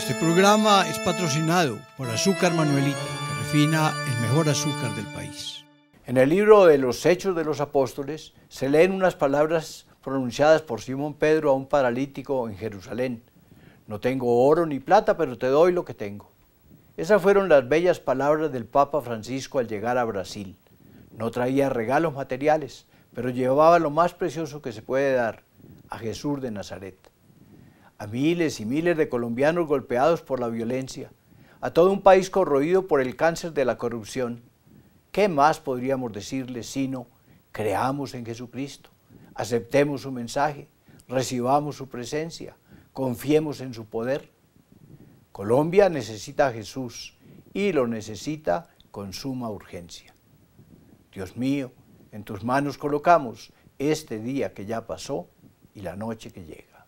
Este programa es patrocinado por Azúcar Manuelita, que refina el mejor azúcar del país. En el libro de los Hechos de los Apóstoles se leen unas palabras pronunciadas por Simón Pedro a un paralítico en Jerusalén. No tengo oro ni plata, pero te doy lo que tengo. Esas fueron las bellas palabras del Papa Francisco al llegar a Brasil. No traía regalos materiales, pero llevaba lo más precioso que se puede dar, a Jesús de Nazaret a miles y miles de colombianos golpeados por la violencia, a todo un país corroído por el cáncer de la corrupción. ¿Qué más podríamos decirles sino creamos en Jesucristo, aceptemos su mensaje, recibamos su presencia, confiemos en su poder? Colombia necesita a Jesús y lo necesita con suma urgencia. Dios mío, en tus manos colocamos este día que ya pasó y la noche que llega.